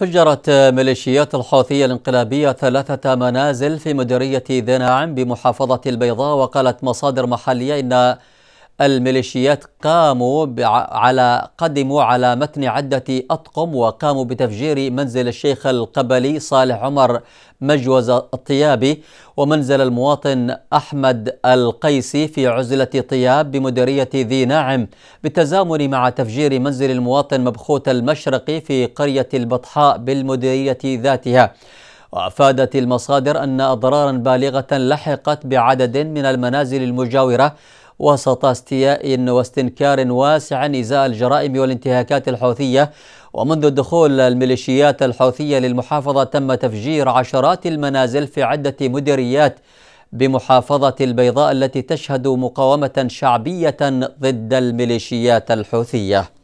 فجرت ميليشيات الحوثية الانقلابية ثلاثة منازل في مديرية ذناعم بمحافظة البيضاء وقالت مصادر محلية إن الميليشيات قاموا على قدموا على متن عدة أطقم وقاموا بتفجير منزل الشيخ القبلي صالح عمر مجوز الطيابي ومنزل المواطن أحمد القيسي في عزلة طياب بمديرية ذي ناعم بالتزامن مع تفجير منزل المواطن مبخوت المشرقي في قرية البطحاء بالمديرية ذاتها وأفادت المصادر أن أضرارا بالغة لحقت بعدد من المنازل المجاورة وسط استياء واستنكار واسع إزاء الجرائم والانتهاكات الحوثية ومنذ دخول الميليشيات الحوثية للمحافظة تم تفجير عشرات المنازل في عدة مديريات بمحافظة البيضاء التي تشهد مقاومة شعبية ضد الميليشيات الحوثية